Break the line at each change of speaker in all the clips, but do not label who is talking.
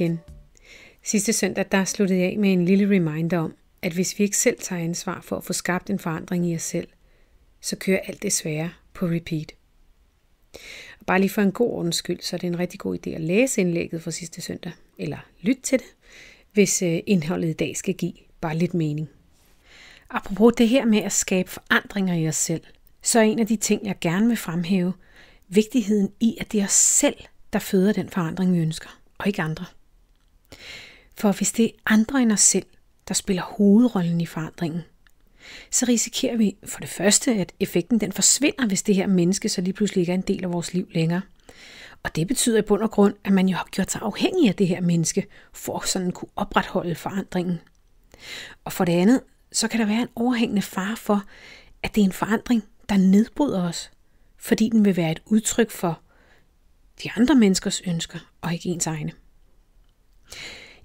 igen. Sidste søndag der sluttede jeg af med en lille reminder om, at hvis vi ikke selv tager ansvar for at få skabt en forandring i os selv, så kører alt det svære på repeat. Og bare lige for en god ordens skyld, så er det en rigtig god idé at læse indlægget fra sidste søndag, eller lytte til det, hvis øh, indholdet i dag skal give bare lidt mening. Apropos det her med at skabe forandringer i os selv, så er en af de ting, jeg gerne vil fremhæve, vigtigheden i, at det er os selv, der føder den forandring, vi ønsker, og ikke andre. For hvis det er andre end os selv, der spiller hovedrollen i forandringen, så risikerer vi for det første, at effekten den forsvinder, hvis det her menneske så lige pludselig ikke er en del af vores liv længere. Og det betyder i bund og grund, at man jo har gjort sig afhængig af det her menneske, for at sådan kunne opretholde forandringen. Og for det andet, så kan der være en overhængende far for, at det er en forandring, der nedbryder os, fordi den vil være et udtryk for de andre menneskers ønsker og ikke ens egne.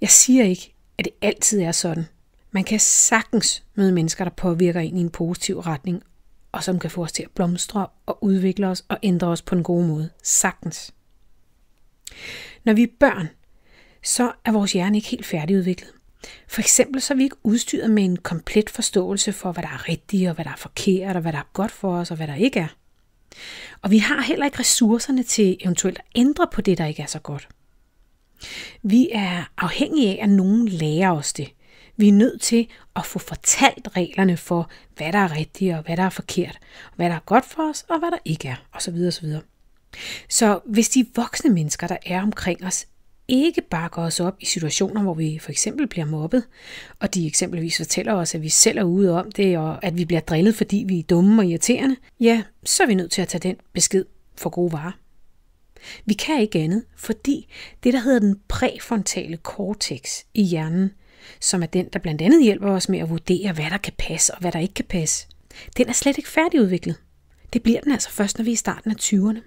Jeg siger ikke, at det altid er sådan. Man kan sagtens møde mennesker, der påvirker en i en positiv retning, og som kan få os til at blomstre og udvikle os og ændre os på en god måde. Sagtens. Når vi er børn, så er vores hjerne ikke helt færdigudviklet. For eksempel så er vi ikke udstyret med en komplet forståelse for, hvad der er rigtigt, og hvad der er forkert, og hvad der er godt for os, og hvad der ikke er. Og vi har heller ikke ressourcerne til eventuelt at ændre på det, der ikke er så godt. Vi er afhængige af, at nogen lærer os det. Vi er nødt til at få fortalt reglerne for, hvad der er rigtigt og hvad der er forkert, og hvad der er godt for os og hvad der ikke er, osv. osv. Så hvis de voksne mennesker, der er omkring os, ikke bakker os op i situationer, hvor vi for eksempel bliver mobbet, og de eksempelvis fortæller os, at vi selv er ude om det, og at vi bliver drillet, fordi vi er dumme og irriterende, ja, så er vi nødt til at tage den besked for gode varer. Vi kan ikke andet, fordi det, der hedder den præfrontale cortex i hjernen, som er den, der blandt andet hjælper os med at vurdere, hvad der kan passe og hvad der ikke kan passe, den er slet ikke færdigudviklet. Det bliver den altså først, når vi er i starten af 20'erne.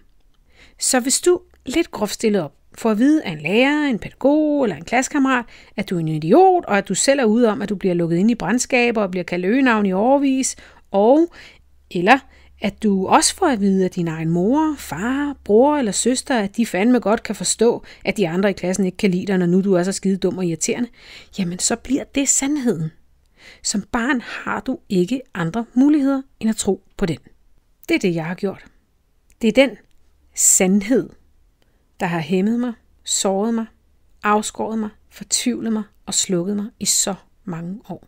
Så hvis du lidt groft stillet op får at vide af en lærer, en pædagog eller en klassekammerat, at du er en idiot, og at du selv er ude om, at du bliver lukket ind i brændskaber og bliver kaldt øgenavn i overvis, og eller at du også får at vide af din egen mor, far, bror eller søster, at de fandme godt kan forstå, at de andre i klassen ikke kan lide dig, når nu du er så skide dum og irriterende, jamen så bliver det sandheden. Som barn har du ikke andre muligheder end at tro på den. Det er det, jeg har gjort. Det er den sandhed, der har hæmmet mig, såret mig, afskåret mig, fortvivlet mig og slukket mig i så mange år.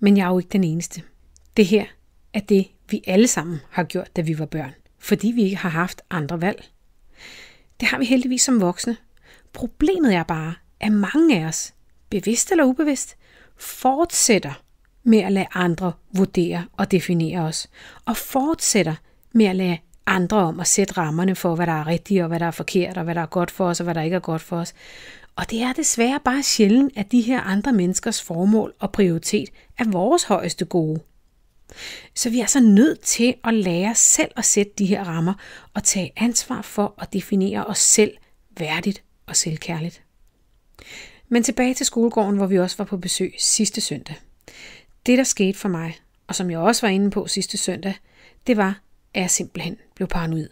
Men jeg er jo ikke den eneste. Det her er det, vi alle sammen har gjort, da vi var børn, fordi vi ikke har haft andre valg. Det har vi heldigvis som voksne. Problemet er bare, at mange af os, bevidst eller ubevidst, fortsætter med at lade andre vurdere og definere os, og fortsætter med at lade andre om at sætte rammerne for, hvad der er rigtigt og hvad der er forkert, og hvad der er godt for os og hvad der ikke er godt for os. Og det er desværre bare sjældent, at de her andre menneskers formål og prioritet er vores højeste gode. Så vi er så altså nødt til at lære selv at sætte de her rammer og tage ansvar for at definere os selv værdigt og selvkærligt. Men tilbage til skolegården, hvor vi også var på besøg sidste søndag. Det, der skete for mig, og som jeg også var inde på sidste søndag, det var, at jeg simpelthen blev paranoid.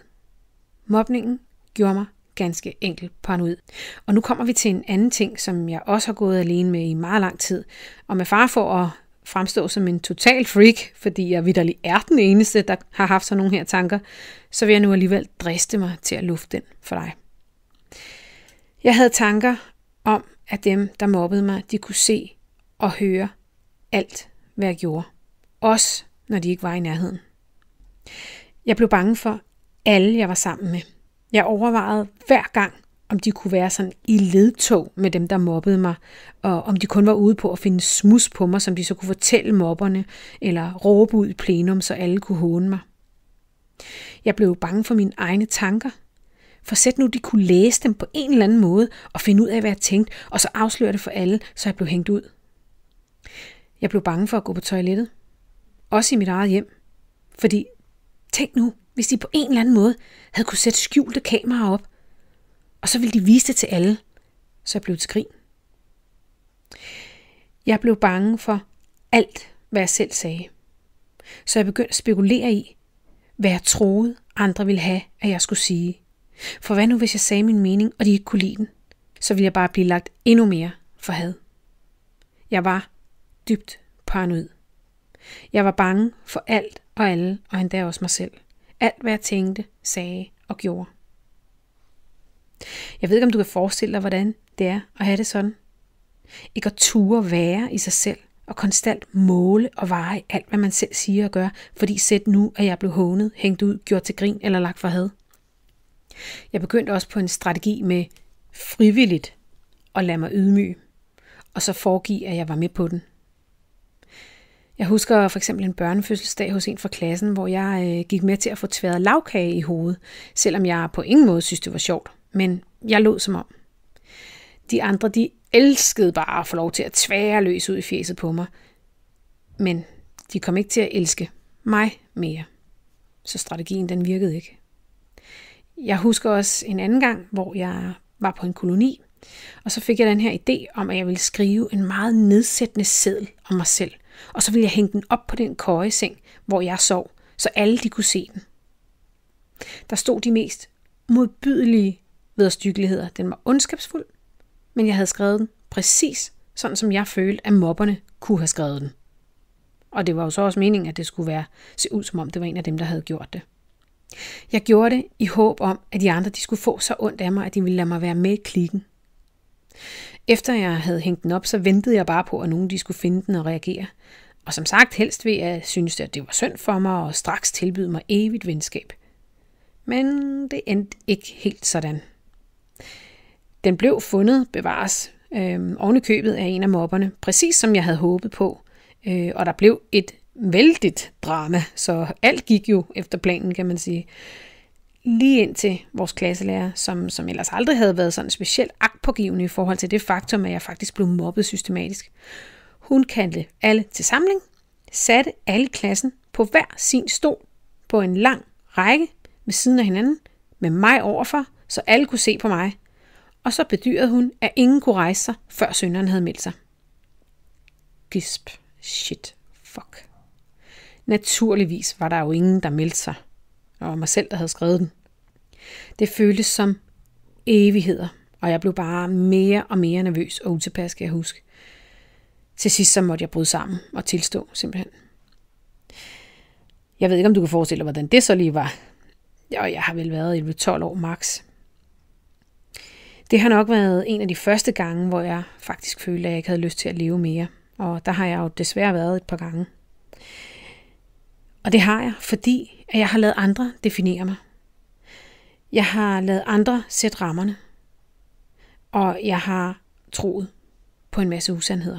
Mobningen gjorde mig ganske enkelt paranoid. Og nu kommer vi til en anden ting, som jeg også har gået alene med i meget lang tid, og med far for at fremstå som en total freak, fordi jeg vidderlig er den eneste, der har haft sådan nogle her tanker, så vil jeg nu alligevel driste mig til at lufte den for dig. Jeg havde tanker om, at dem, der mobbede mig, de kunne se og høre alt, hvad jeg gjorde. Også når de ikke var i nærheden. Jeg blev bange for alle, jeg var sammen med. Jeg overvejede hver gang, om de kunne være sådan i ledtog med dem, der mobbede mig, og om de kun var ude på at finde smus på mig, som de så kunne fortælle mobberne, eller råbe ud i plenum, så alle kunne håne mig. Jeg blev bange for mine egne tanker. For sæt nu, de kunne læse dem på en eller anden måde, og finde ud af, hvad jeg tænkte, og så afsløre det for alle, så jeg blev hængt ud. Jeg blev bange for at gå på toilettet. Også i mit eget hjem. Fordi, tænk nu, hvis de på en eller anden måde havde kunne sætte skjulte kameraer op, og så ville de vise det til alle. Så jeg blev til grin. Jeg blev bange for alt, hvad jeg selv sagde. Så jeg begyndte at spekulere i, hvad jeg troede, andre ville have, at jeg skulle sige. For hvad nu, hvis jeg sagde min mening, og de ikke kunne lide den? Så ville jeg bare blive lagt endnu mere for had. Jeg var dybt paranoid. Jeg var bange for alt og alle, og endda også mig selv. Alt, hvad jeg tænkte, sagde og gjorde. Jeg ved ikke, om du kan forestille dig, hvordan det er at have det sådan. Ikke at ture være i sig selv og konstant måle og veje alt, hvad man selv siger og gør, fordi sæt nu, at jeg blev hånet, hængt ud, gjort til grin eller lagt for had. Jeg begyndte også på en strategi med frivilligt at lade mig ydmyge, og så foregive, at jeg var med på den. Jeg husker for eksempel en børnefødselsdag hos en fra klassen, hvor jeg øh, gik med til at få tværet lavkage i hovedet, selvom jeg på ingen måde synes, det var sjovt men jeg lod som om. De andre, de elskede bare at få lov til at tvære løs ud i fjeset på mig. Men de kom ikke til at elske mig mere. Så strategien den virkede ikke. Jeg husker også en anden gang, hvor jeg var på en koloni, og så fik jeg den her idé om, at jeg ville skrive en meget nedsættende seddel om mig selv. Og så ville jeg hænge den op på den køjeseng, hvor jeg sov, så alle de kunne se den. Der stod de mest modbydelige vederstyggeligheder. Den var ondskabsfuld, men jeg havde skrevet den præcis sådan, som jeg følte, at mobberne kunne have skrevet den. Og det var jo så også meningen, at det skulle være, se ud som om det var en af dem, der havde gjort det. Jeg gjorde det i håb om, at de andre de skulle få så ondt af mig, at de ville lade mig være med i klikken. Efter jeg havde hængt den op, så ventede jeg bare på, at nogen de skulle finde den og reagere. Og som sagt helst ved at synes, at det var synd for mig og straks tilbyde mig evigt venskab. Men det endte ikke helt sådan. Den blev fundet, bevares, øh, oven købet af en af mobberne, præcis som jeg havde håbet på. Øh, og der blev et vældigt drama, så alt gik jo efter planen, kan man sige. Lige ind til vores klasselærer, som, som ellers aldrig havde været sådan specielt agtpågivende i forhold til det faktum, at jeg faktisk blev mobbet systematisk. Hun kaldte alle til samling, satte alle klassen på hver sin stol på en lang række ved siden af hinanden, med mig overfor, så alle kunne se på mig – og så bedyrede hun, at ingen kunne rejse sig, før sønderen havde meldt sig. Gisp. Shit. Fuck. Naturligvis var der jo ingen, der meldte sig. Og mig selv, der havde skrevet den. Det føltes som evigheder, og jeg blev bare mere og mere nervøs og utilpas, skal jeg huske. Til sidst så måtte jeg bryde sammen og tilstå simpelthen. Jeg ved ikke, om du kan forestille dig, hvordan det så lige var. Jo, jeg har vel været 11-12 år max. Det har nok været en af de første gange, hvor jeg faktisk følte, at jeg ikke havde lyst til at leve mere. Og der har jeg jo desværre været et par gange. Og det har jeg, fordi at jeg har lavet andre definere mig. Jeg har lavet andre sætte rammerne. Og jeg har troet på en masse usandheder.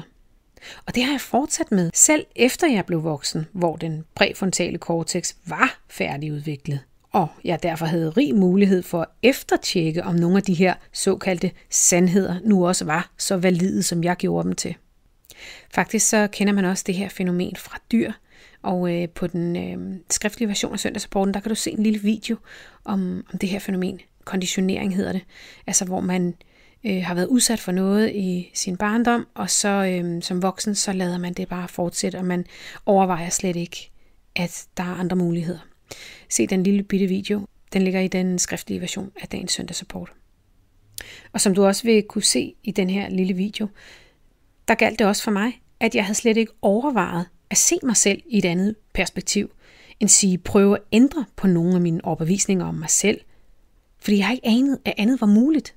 Og det har jeg fortsat med, selv efter jeg blev voksen, hvor den præfrontale cortex var færdigudviklet og jeg derfor havde rig mulighed for at eftertjekke, om nogle af de her såkaldte sandheder nu også var så valide, som jeg gjorde dem til. Faktisk så kender man også det her fænomen fra dyr, og øh, på den øh, skriftlige version af søndagsrapporten, der kan du se en lille video om, om det her fænomen. Konditionering hedder det. Altså hvor man øh, har været udsat for noget i sin barndom, og så øh, som voksen, så lader man det bare fortsætte, og man overvejer slet ikke, at der er andre muligheder. Se den lille bitte video. Den ligger i den skriftlige version af dagens søndagsrapport. Og som du også vil kunne se i den her lille video, der galt det også for mig, at jeg havde slet ikke overvejet at se mig selv i et andet perspektiv, end sige prøve at ændre på nogle af mine overbevisninger om mig selv, fordi jeg ikke anet, at andet var muligt.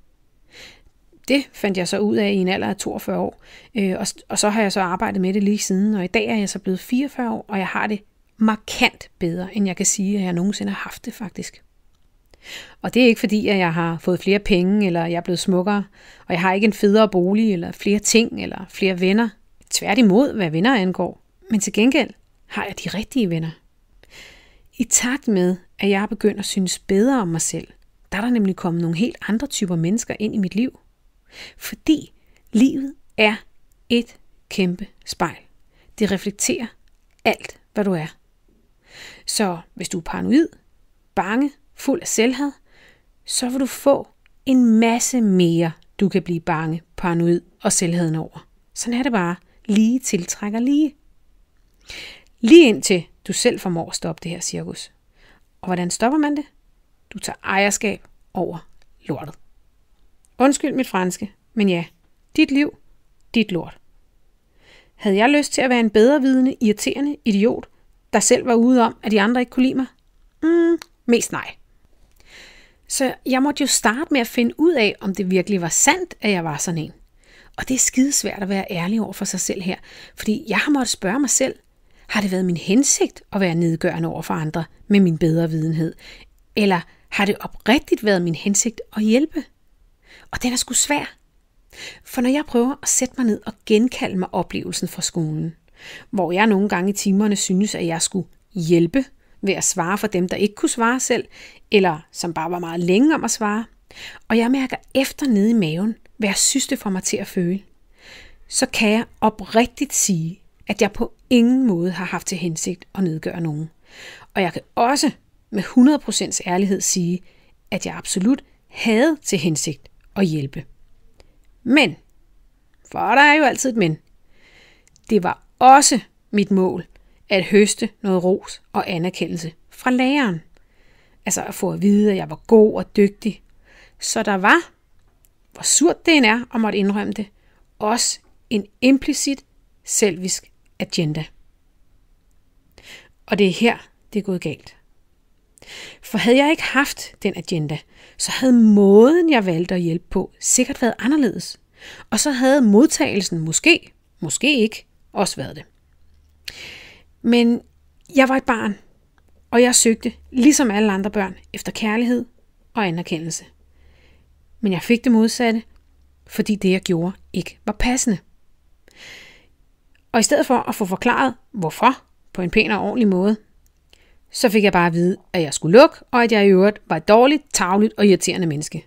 Det fandt jeg så ud af i en alder af 42 år, øh, og så har jeg så arbejdet med det lige siden, og i dag er jeg så blevet 44 år, og jeg har det markant bedre, end jeg kan sige, at jeg nogensinde har haft det faktisk. Og det er ikke fordi, at jeg har fået flere penge, eller jeg er blevet smukkere, og jeg har ikke en federe bolig, eller flere ting, eller flere venner. Tværtimod, hvad venner angår. Men til gengæld har jeg de rigtige venner. I takt med, at jeg er begyndt at synes bedre om mig selv, der er der nemlig kommet nogle helt andre typer mennesker ind i mit liv. Fordi livet er et kæmpe spejl. Det reflekterer alt, hvad du er. Så hvis du er paranoid, bange, fuld af selvhed, så vil du få en masse mere, du kan blive bange, paranoid og selvheden over. Sådan er det bare. Lige tiltrækker lige. Lige indtil du selv formår at stoppe det her cirkus. Og hvordan stopper man det? Du tager ejerskab over lortet. Undskyld mit franske, men ja, dit liv, dit lort. Havde jeg lyst til at være en bedre vidende, irriterende idiot, der selv var ude om, at de andre ikke kunne lide mig? Mm, mest nej. Så jeg måtte jo starte med at finde ud af, om det virkelig var sandt, at jeg var sådan en. Og det er skidesvært at være ærlig over for sig selv her, fordi jeg har måttet spørge mig selv, har det været min hensigt at være nedgørende over for andre med min bedre videnhed? Eller har det oprigtigt været min hensigt at hjælpe? Og den er sgu svær. For når jeg prøver at sætte mig ned og genkalde mig oplevelsen fra skolen, hvor jeg nogle gange i timerne synes, at jeg skulle hjælpe ved at svare for dem, der ikke kunne svare selv, eller som bare var meget længe om at svare. Og jeg mærker efter nede i maven, hvad jeg synes, det får mig til at føle. Så kan jeg oprigtigt sige, at jeg på ingen måde har haft til hensigt at nedgøre nogen. Og jeg kan også med 100% ærlighed sige, at jeg absolut havde til hensigt at hjælpe. Men, for der er jo altid et men, det var også mit mål at høste noget ros og anerkendelse fra læreren. Altså at få at vide, at jeg var god og dygtig. Så der var, hvor surt det end er at måtte indrømme det, også en implicit selvisk agenda. Og det er her, det er gået galt. For havde jeg ikke haft den agenda, så havde måden, jeg valgte at hjælpe på, sikkert været anderledes. Og så havde modtagelsen måske, måske ikke, også været det. Men jeg var et barn, og jeg søgte, ligesom alle andre børn, efter kærlighed og anerkendelse. Men jeg fik det modsatte, fordi det, jeg gjorde, ikke var passende. Og i stedet for at få forklaret, hvorfor, på en pæn og ordentlig måde, så fik jeg bare at vide, at jeg skulle lukke, og at jeg i øvrigt var et dårligt, tavligt og irriterende menneske.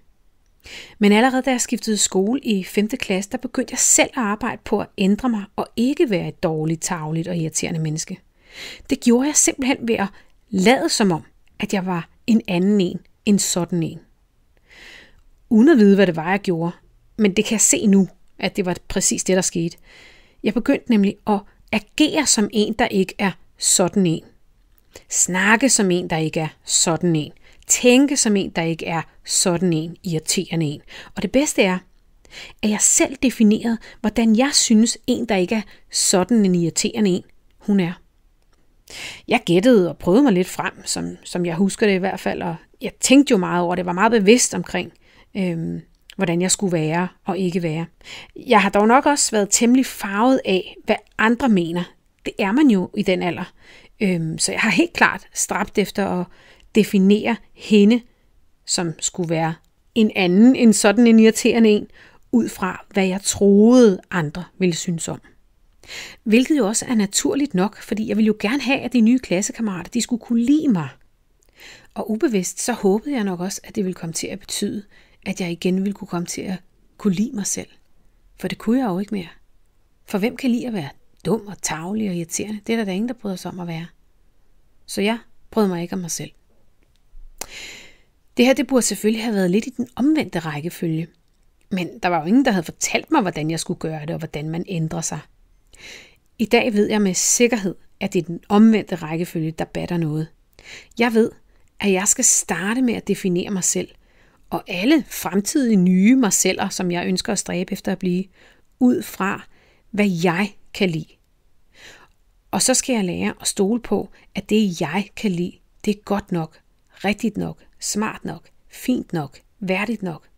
Men allerede da jeg skiftede skole i 5. klasse, der begyndte jeg selv at arbejde på at ændre mig og ikke være et dårligt, tavligt og irriterende menneske. Det gjorde jeg simpelthen ved at lade som om, at jeg var en anden en, en sådan en. Uden at vide, hvad det var, jeg gjorde, men det kan jeg se nu, at det var præcis det, der skete. Jeg begyndte nemlig at agere som en, der ikke er sådan en. Snakke som en, der ikke er sådan en tænke som en, der ikke er sådan en, irriterende en. Og det bedste er, at jeg selv defineret, hvordan jeg synes, en, der ikke er sådan en irriterende en, hun er. Jeg gættede og prøvede mig lidt frem, som, som jeg husker det i hvert fald, og jeg tænkte jo meget over det, var meget bevidst omkring, øhm, hvordan jeg skulle være og ikke være. Jeg har dog nok også været temmelig farvet af, hvad andre mener. Det er man jo i den alder. Øhm, så jeg har helt klart stræbt efter at definere hende, som skulle være en anden end sådan en irriterende en, ud fra hvad jeg troede andre ville synes om. Hvilket jo også er naturligt nok, fordi jeg ville jo gerne have, at de nye klassekammerater de skulle kunne lide mig. Og ubevidst så håbede jeg nok også, at det ville komme til at betyde, at jeg igen ville kunne komme til at kunne lide mig selv. For det kunne jeg jo ikke mere. For hvem kan lide at være dum og tavlig og irriterende? Det er der, da ingen, der bryder sig om at være. Så jeg brød mig ikke om mig selv. Det her det burde selvfølgelig have været lidt i den omvendte rækkefølge. Men der var jo ingen, der havde fortalt mig, hvordan jeg skulle gøre det, og hvordan man ændrer sig. I dag ved jeg med sikkerhed, at det er den omvendte rækkefølge, der batter noget. Jeg ved, at jeg skal starte med at definere mig selv, og alle fremtidige nye mig selv, som jeg ønsker at stræbe efter at blive, ud fra, hvad jeg kan lide. Og så skal jeg lære at stole på, at det jeg kan lide, det er godt nok, rigtigt nok, smart nok, fint nok, værdigt nok.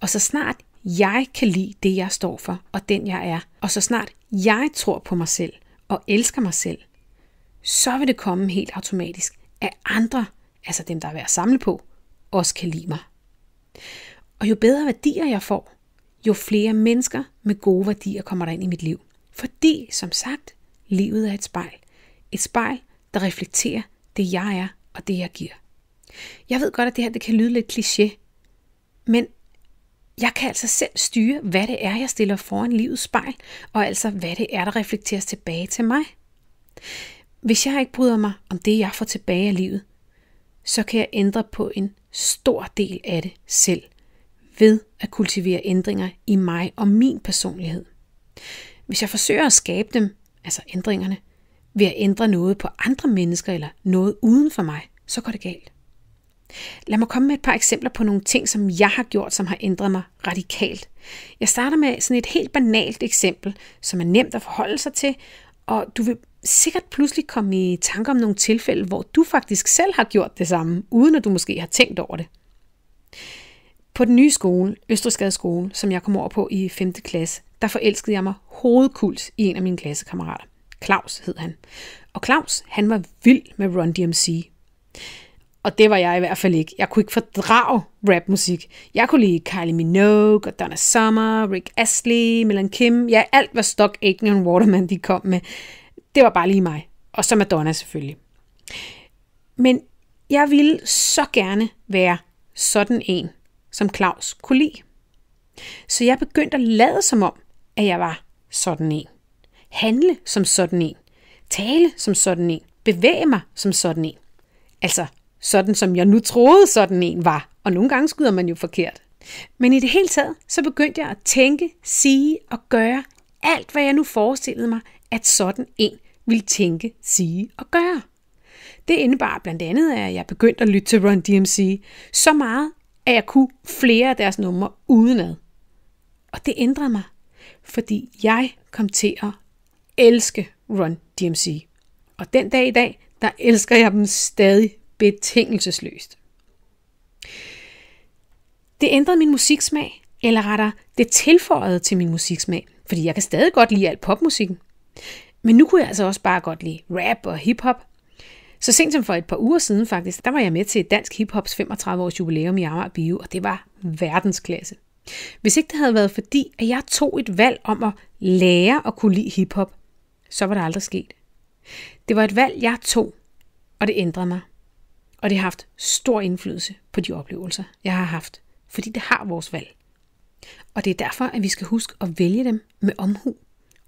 Og så snart jeg kan lide det, jeg står for og den, jeg er, og så snart jeg tror på mig selv og elsker mig selv, så vil det komme helt automatisk, at andre, altså dem, der er værd at samle på, også kan lide mig. Og jo bedre værdier jeg får, jo flere mennesker med gode værdier kommer der ind i mit liv. Fordi, som sagt, livet er et spejl. Et spejl, der reflekterer det, jeg er og det, jeg giver. Jeg ved godt, at det her det kan lyde lidt kliché, men jeg kan altså selv styre, hvad det er, jeg stiller foran livets spejl, og altså hvad det er, der reflekteres tilbage til mig. Hvis jeg ikke bryder mig om det, jeg får tilbage af livet, så kan jeg ændre på en stor del af det selv, ved at kultivere ændringer i mig og min personlighed. Hvis jeg forsøger at skabe dem, altså ændringerne, ved at ændre noget på andre mennesker eller noget uden for mig, så går det galt. Lad mig komme med et par eksempler på nogle ting, som jeg har gjort, som har ændret mig radikalt. Jeg starter med sådan et helt banalt eksempel, som er nemt at forholde sig til, og du vil sikkert pludselig komme i tanke om nogle tilfælde, hvor du faktisk selv har gjort det samme, uden at du måske har tænkt over det. På den nye skole, Østrigsgade skole, som jeg kom over på i 5. klasse, der forelskede jeg mig hovedkult i en af mine klassekammerater. Claus hed han. Og Claus, han var vild med Run DMC. Og det var jeg i hvert fald ikke. Jeg kunne ikke fordrage rapmusik. Jeg kunne lide Kylie Minogue, og Donna Summer, Rick Astley, Melan Kim. Ja, alt hvad Stock Aiken og Waterman de kom med. Det var bare lige mig. Og så Madonna selvfølgelig. Men jeg ville så gerne være sådan en, som Claus kunne lide. Så jeg begyndte at lade som om, at jeg var sådan en. Handle som sådan en. Tale som sådan en. Bevæge mig som sådan en. Altså sådan som jeg nu troede, sådan en var. Og nogle gange skyder man jo forkert. Men i det hele taget, så begyndte jeg at tænke, sige og gøre alt, hvad jeg nu forestillede mig, at sådan en ville tænke, sige og gøre. Det indebar blandt andet, at jeg begyndte at lytte til Run DMC så meget, at jeg kunne flere af deres numre udenad. Og det ændrede mig, fordi jeg kom til at elske Run DMC. Og den dag i dag, der elsker jeg dem stadig betingelsesløst. Det ændrede min musiksmag, eller rettere, det tilføjede til min musiksmag, fordi jeg kan stadig godt lide alt popmusikken. Men nu kunne jeg altså også bare godt lide rap og hiphop. Så sent som for et par uger siden faktisk, der var jeg med til Dansk Hiphops 35 års jubilæum i Amager Bio, og det var verdensklasse. Hvis ikke det havde været fordi, at jeg tog et valg om at lære at kunne lide hiphop, så var det aldrig sket. Det var et valg, jeg tog, og det ændrede mig. Og det har haft stor indflydelse på de oplevelser, jeg har haft, fordi det har vores valg. Og det er derfor, at vi skal huske at vælge dem med omhu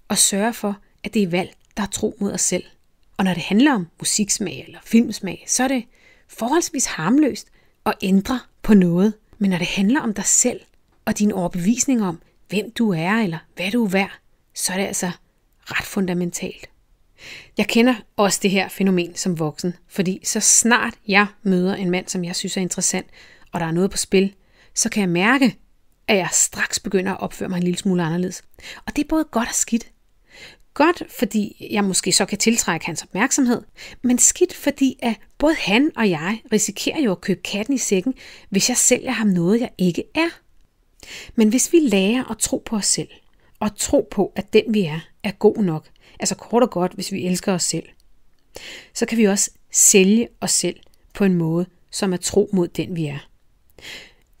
og sørge for, at det er valg, der er tro mod os selv. Og når det handler om musiksmag eller filmsmag, så er det forholdsvis harmløst at ændre på noget. Men når det handler om dig selv og din overbevisning om, hvem du er eller hvad du er værd, så er det altså ret fundamentalt. Jeg kender også det her fænomen som voksen, fordi så snart jeg møder en mand, som jeg synes er interessant, og der er noget på spil, så kan jeg mærke, at jeg straks begynder at opføre mig en lille smule anderledes. Og det er både godt og skidt. Godt, fordi jeg måske så kan tiltrække hans opmærksomhed, men skidt, fordi at både han og jeg risikerer jo at købe katten i sækken, hvis jeg sælger ham noget, jeg ikke er. Men hvis vi lærer at tro på os selv, og tro på, at den vi er, er god nok, Altså kort og godt, hvis vi elsker os selv. Så kan vi også sælge os selv på en måde, som er tro mod den, vi er.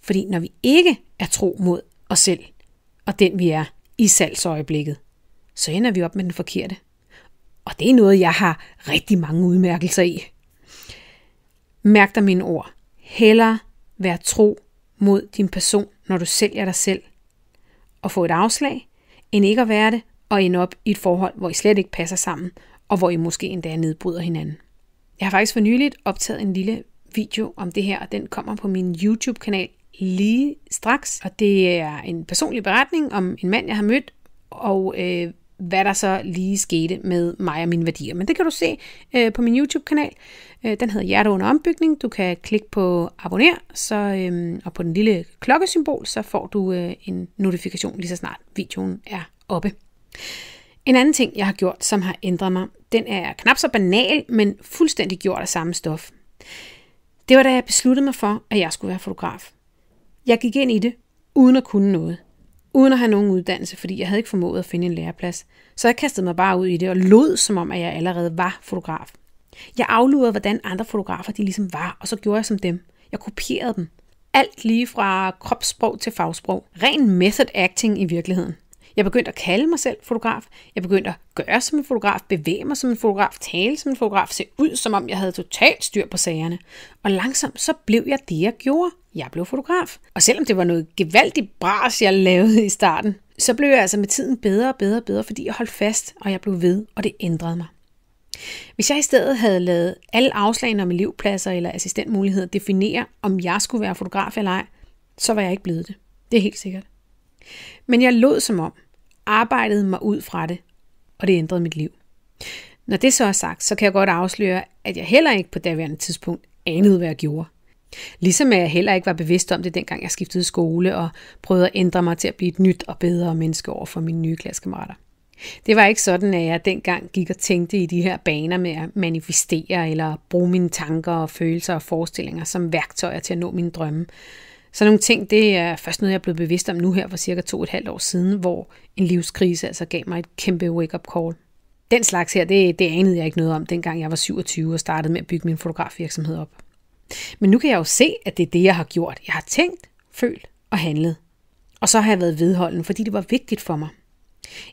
Fordi når vi ikke er tro mod os selv og den, vi er i salgsøjeblikket, så ender vi op med den forkerte. Og det er noget, jeg har rigtig mange udmærkelser i. Mærk dig mine ord. Heller være tro mod din person, når du sælger dig selv, og få et afslag, end ikke at være det og ende op i et forhold, hvor I slet ikke passer sammen, og hvor I måske endda nedbryder hinanden. Jeg har faktisk for nyligt optaget en lille video om det her, og den kommer på min YouTube-kanal lige straks. Og det er en personlig beretning om en mand, jeg har mødt, og øh, hvad der så lige skete med mig og mine værdier. Men det kan du se øh, på min YouTube-kanal. Øh, den hedder Hjerte under ombygning. Du kan klikke på abonner, så, øh, og på den lille klokkesymbol, så får du øh, en notifikation lige så snart videoen er oppe. En anden ting, jeg har gjort, som har ændret mig, den er knap så banal, men fuldstændig gjort af samme stof. Det var da jeg besluttede mig for, at jeg skulle være fotograf. Jeg gik ind i det, uden at kunne noget. Uden at have nogen uddannelse, fordi jeg havde ikke formået at finde en læreplads. Så jeg kastede mig bare ud i det og lod, som om at jeg allerede var fotograf. Jeg aflurede, hvordan andre fotografer de ligesom var, og så gjorde jeg som dem. Jeg kopierede dem. Alt lige fra kropssprog til fagsprog. Ren method acting i virkeligheden. Jeg begyndte at kalde mig selv fotograf. Jeg begyndte at gøre som en fotograf, bevæge mig som en fotograf, tale som en fotograf, se ud som om jeg havde totalt styr på sagerne. Og langsomt så blev jeg det, jeg gjorde. Jeg blev fotograf. Og selvom det var noget gevaldigt bras, jeg lavede i starten, så blev jeg altså med tiden bedre og bedre og bedre, fordi jeg holdt fast, og jeg blev ved, og det ændrede mig. Hvis jeg i stedet havde lavet alle afslagene om elevpladser eller assistentmuligheder definere, om jeg skulle være fotograf eller ej, så var jeg ikke blevet det. Det er helt sikkert. Men jeg lod som om, arbejdede mig ud fra det, og det ændrede mit liv. Når det så er sagt, så kan jeg godt afsløre, at jeg heller ikke på daværende tidspunkt anede, hvad jeg gjorde. Ligesom jeg heller ikke var bevidst om det, dengang jeg skiftede skole og prøvede at ændre mig til at blive et nyt og bedre menneske over for mine nye klassekammerater. Det var ikke sådan, at jeg dengang gik og tænkte i de her baner med at manifestere eller bruge mine tanker og følelser og forestillinger som værktøjer til at nå mine drømme. Så nogle ting, det er først noget, jeg er blevet bevidst om nu her for cirka to og et halvt år siden, hvor en livskrise altså gav mig et kæmpe wake-up call. Den slags her, det, det anede jeg ikke noget om, dengang jeg var 27 og startede med at bygge min fotografvirksomhed op. Men nu kan jeg jo se, at det er det, jeg har gjort. Jeg har tænkt, følt og handlet. Og så har jeg været vedholden, fordi det var vigtigt for mig.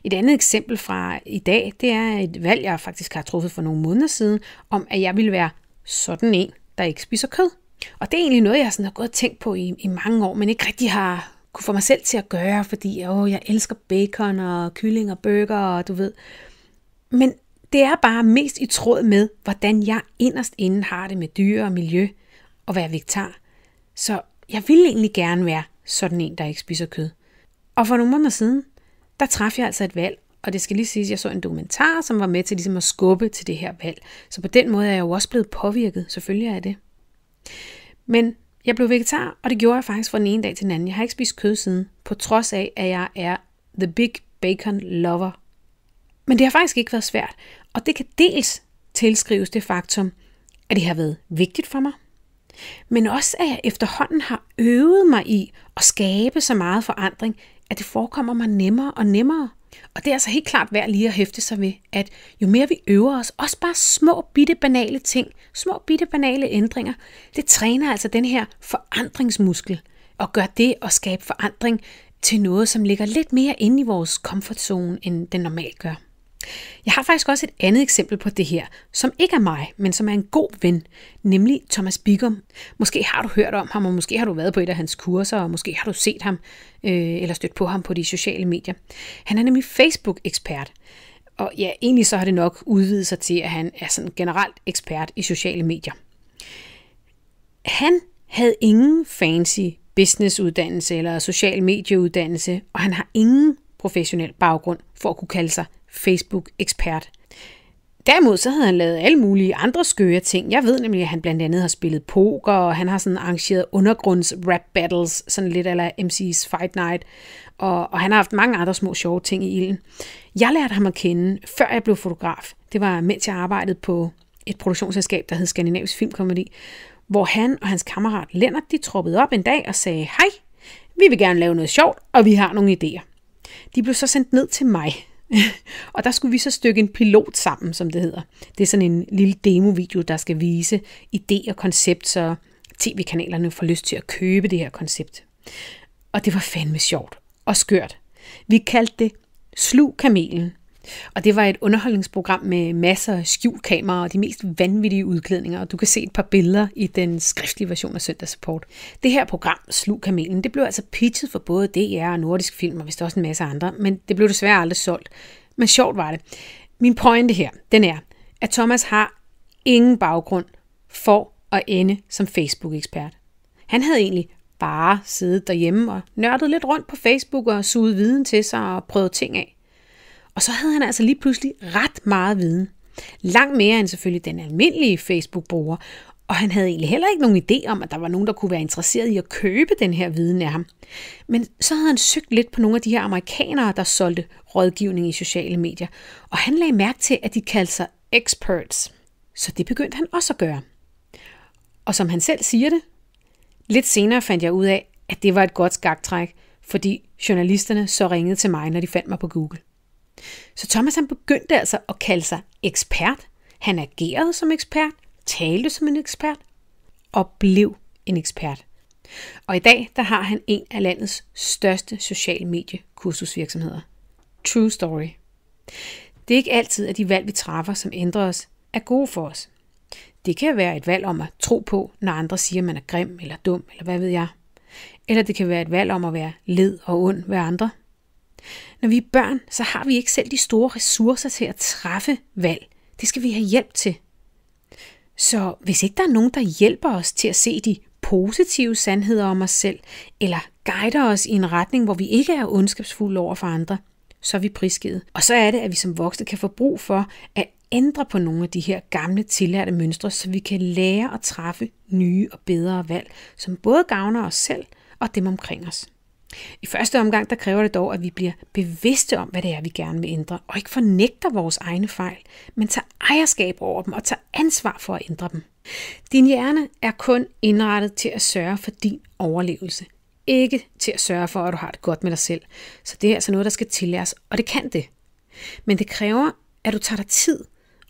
Et andet eksempel fra i dag, det er et valg, jeg faktisk har truffet for nogle måneder siden, om at jeg ville være sådan en, der ikke spiser kød. Og det er egentlig noget, jeg sådan har gået og tænkt på i, i mange år, men ikke rigtig har kunne få mig selv til at gøre, fordi åh, jeg elsker bacon og kylling og burger og du ved. Men det er bare mest i tråd med, hvordan jeg inderst inden har det med dyre og miljø og være vegetar. Så jeg ville egentlig gerne være sådan en, der ikke spiser kød. Og for nogle måneder siden, der traf jeg altså et valg, og det skal lige siges, at jeg så en dokumentar, som var med til ligesom at skubbe til det her valg. Så på den måde er jeg jo også blevet påvirket, selvfølgelig er det. Men jeg blev vegetar, og det gjorde jeg faktisk fra den ene dag til den anden. Jeg har ikke spist kød siden, på trods af, at jeg er the big bacon lover. Men det har faktisk ikke været svært, og det kan dels tilskrives det faktum, at det har været vigtigt for mig, men også at jeg efterhånden har øvet mig i at skabe så meget forandring, at det forekommer mig nemmere og nemmere. Og det er altså helt klart værd lige at hæfte sig ved, at jo mere vi øver os, også bare små bitte banale ting, små bitte banale ændringer, det træner altså den her forandringsmuskel og gør det at skabe forandring til noget, som ligger lidt mere inde i vores komfortzone, end den normalt gør. Jeg har faktisk også et andet eksempel på det her, som ikke er mig, men som er en god ven, nemlig Thomas Bigum. Måske har du hørt om ham, og måske har du været på et af hans kurser, og måske har du set ham øh, eller stødt på ham på de sociale medier. Han er nemlig Facebook-ekspert. Og ja, egentlig så har det nok udvidet sig til, at han er sådan generelt ekspert i sociale medier. Han havde ingen fancy businessuddannelse eller social medieuddannelse, og han har ingen professionel baggrund for at kunne kalde sig Facebook-ekspert. Derimod så havde han lavet alle mulige andre skøre ting. Jeg ved nemlig, at han blandt andet har spillet poker, og han har sådan arrangeret undergrunds-rap battles, sådan lidt ala MC's Fight Night, og, og han har haft mange andre små sjove ting i ilden. Jeg lærte ham at kende, før jeg blev fotograf. Det var, mens jeg arbejdede på et produktionsselskab, der hed Skandinavisk Filmkomedi, hvor han og hans kammerat Lennart, de troppede op en dag og sagde, hej, vi vil gerne lave noget sjovt, og vi har nogle idéer. De blev så sendt ned til mig, og der skulle vi så stykke en pilot sammen, som det hedder. Det er sådan en lille demovideo, der skal vise idé og koncept, så tv-kanalerne får lyst til at købe det her koncept. Og det var fandme sjovt og skørt. Vi kaldte det Slug Kamelen, og det var et underholdningsprogram med masser af skjulkameraer og de mest vanvittige udklædninger, og du kan se et par billeder i den skriftlige version af Support. Det her program, Slug Kamelen, det blev altså pitchet for både DR og Nordisk Film, og vist også en masse andre, men det blev desværre aldrig solgt. Men sjovt var det. Min pointe her, den er, at Thomas har ingen baggrund for at ende som Facebook-ekspert. Han havde egentlig bare siddet derhjemme og nørdet lidt rundt på Facebook og suget viden til sig og prøvet ting af. Og så havde han altså lige pludselig ret meget viden. Langt mere end selvfølgelig den almindelige Facebook-bruger. Og han havde egentlig heller ikke nogen idé om, at der var nogen, der kunne være interesseret i at købe den her viden af ham. Men så havde han søgt lidt på nogle af de her amerikanere, der solgte rådgivning i sociale medier. Og han lagde mærke til, at de kaldte sig experts. Så det begyndte han også at gøre. Og som han selv siger det, lidt senere fandt jeg ud af, at det var et godt skagtræk, fordi journalisterne så ringede til mig, når de fandt mig på Google. Så Thomas han begyndte altså at kalde sig ekspert. Han agerede som ekspert, talte som en ekspert og blev en ekspert. Og i dag der har han en af landets største sociale mediekursusvirksomheder. True Story. Det er ikke altid, at de valg, vi træffer, som ændrer os, er gode for os. Det kan være et valg om at tro på, når andre siger, at man er grim eller dum, eller hvad ved jeg. Eller det kan være et valg om at være led og ond ved andre. Når vi er børn, så har vi ikke selv de store ressourcer til at træffe valg. Det skal vi have hjælp til. Så hvis ikke der er nogen, der hjælper os til at se de positive sandheder om os selv, eller guider os i en retning, hvor vi ikke er ondskabsfulde over for andre, så er vi prisgivet. Og så er det, at vi som voksne kan få brug for at ændre på nogle af de her gamle tillærte mønstre, så vi kan lære at træffe nye og bedre valg, som både gavner os selv og dem omkring os. I første omgang der kræver det dog, at vi bliver bevidste om, hvad det er, vi gerne vil ændre, og ikke fornægter vores egne fejl, men tager ejerskab over dem og tager ansvar for at ændre dem. Din hjerne er kun indrettet til at sørge for din overlevelse, ikke til at sørge for, at du har det godt med dig selv. Så det er altså noget, der skal tillæres, og det kan det. Men det kræver, at du tager dig tid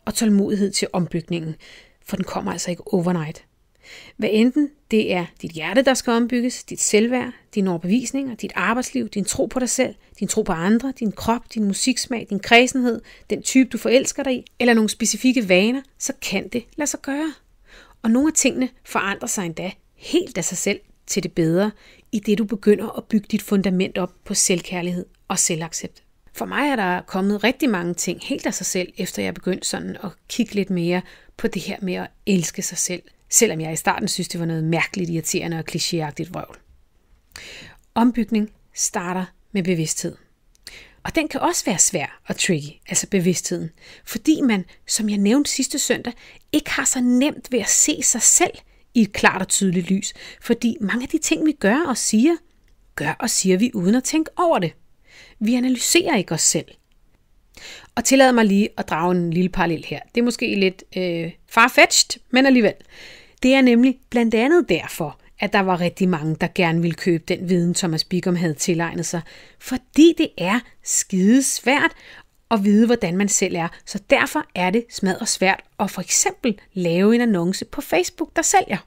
og tålmodighed til ombygningen, for den kommer altså ikke overnight. Hvad enten det er dit hjerte, der skal ombygges, dit selvværd, dine overbevisninger, dit arbejdsliv, din tro på dig selv, din tro på andre, din krop, din musiksmag, din kredsenhed, den type, du forelsker dig i, eller nogle specifikke vaner, så kan det lade sig gøre. Og nogle af tingene forandrer sig endda helt af sig selv til det bedre, i det du begynder at bygge dit fundament op på selvkærlighed og selvaccept. For mig er der kommet rigtig mange ting helt af sig selv, efter jeg begyndte sådan at kigge lidt mere på det her med at elske sig selv selvom jeg i starten synes, det var noget mærkeligt irriterende og klichéagtigt vrøvl. Ombygning starter med bevidsthed. Og den kan også være svær og tricky, altså bevidstheden, fordi man, som jeg nævnte sidste søndag, ikke har så nemt ved at se sig selv i et klart og tydeligt lys, fordi mange af de ting, vi gør og siger, gør og siger vi uden at tænke over det. Vi analyserer ikke os selv. Og tillad mig lige at drage en lille parallel her. Det er måske lidt øh, farfetched, men alligevel. Det er nemlig blandt andet derfor, at der var rigtig mange, der gerne ville købe den viden, Thomas Bigum havde tilegnet sig, fordi det er skide svært at vide, hvordan man selv er. Så derfor er det smadret svært at for eksempel lave en annonce på Facebook, der sælger.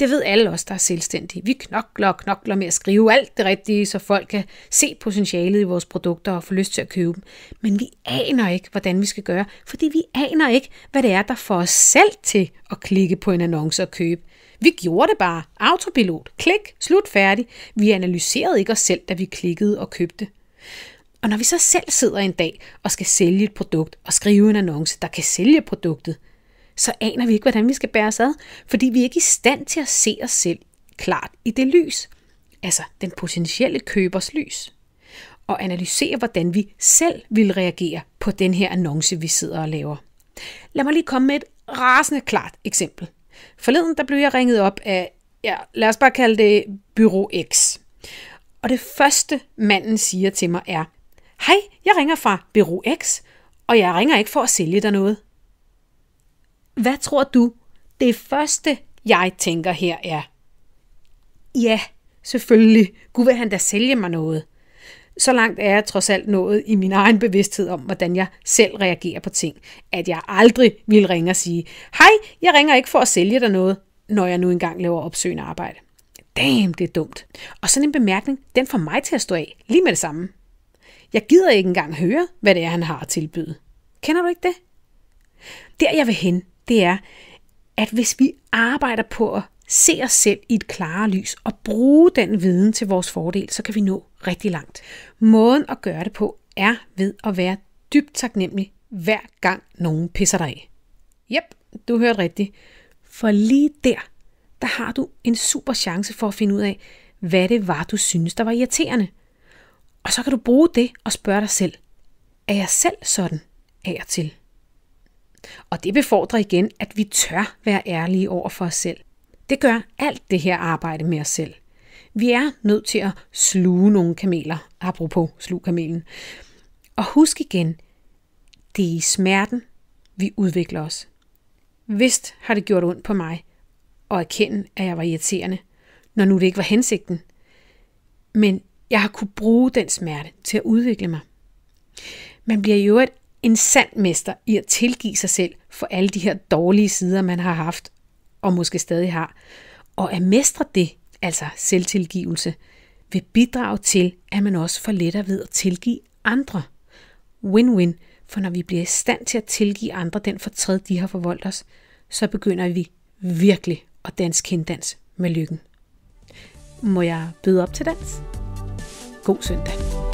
Det ved alle os, der er selvstændige. Vi knokler og knokler med at skrive alt det rigtige, så folk kan se potentialet i vores produkter og få lyst til at købe dem. Men vi aner ikke, hvordan vi skal gøre, fordi vi aner ikke, hvad det er, der får os selv til at klikke på en annonce og købe. Vi gjorde det bare. Autopilot. Klik. Slut. Færdig. Vi analyserede ikke os selv, da vi klikkede og købte. Og når vi så selv sidder en dag og skal sælge et produkt og skrive en annonce, der kan sælge produktet, så aner vi ikke, hvordan vi skal bære os ad, fordi vi er ikke i stand til at se os selv klart i det lys, altså den potentielle købers lys, og analysere, hvordan vi selv vil reagere på den her annonce, vi sidder og laver. Lad mig lige komme med et rasende klart eksempel. Forleden der blev jeg ringet op af, ja, lad os bare kalde det Bureau X. Og det første manden siger til mig er, Hej, jeg ringer fra Bureau X, og jeg ringer ikke for at sælge dig noget. Hvad tror du, det første, jeg tænker her er? Ja, selvfølgelig. Gud vil han da sælge mig noget. Så langt er jeg trods alt nået i min egen bevidsthed om, hvordan jeg selv reagerer på ting. At jeg aldrig vil ringe og sige, hej, jeg ringer ikke for at sælge dig noget, når jeg nu engang laver opsøgende arbejde. Damn, det er dumt. Og sådan en bemærkning, den får mig til at stå af lige med det samme. Jeg gider ikke engang høre, hvad det er, han har at tilbyde. Kender du ikke det? Der jeg vil hen, det er, at hvis vi arbejder på at se os selv i et klarere lys og bruge den viden til vores fordel, så kan vi nå rigtig langt. Måden at gøre det på er ved at være dybt taknemmelig hver gang nogen pisser dig af. Jep, du hørte rigtigt. For lige der, der har du en super chance for at finde ud af, hvad det var, du synes, der var irriterende. Og så kan du bruge det og spørge dig selv, er jeg selv sådan af og til? Og det befordrer igen, at vi tør være ærlige over for os selv. Det gør alt det her arbejde med os selv. Vi er nødt til at sluge nogle kameler, apropos slug kamelen. Og husk igen, det er i smerten, vi udvikler os. Vist har det gjort ondt på mig, og erkende, at jeg var irriterende, når nu det ikke var hensigten. Men jeg har kunne bruge den smerte til at udvikle mig. Man bliver jo et en sand mester i at tilgive sig selv for alle de her dårlige sider, man har haft og måske stadig har. Og at mestre det, altså selvtilgivelse, vil bidrage til, at man også får lettere ved at tilgive andre. Win-win, for når vi bliver i stand til at tilgive andre den fortræd, de har forvoldt os, så begynder vi virkelig at danse kinddans med lykken. Må jeg byde op til dans? God søndag!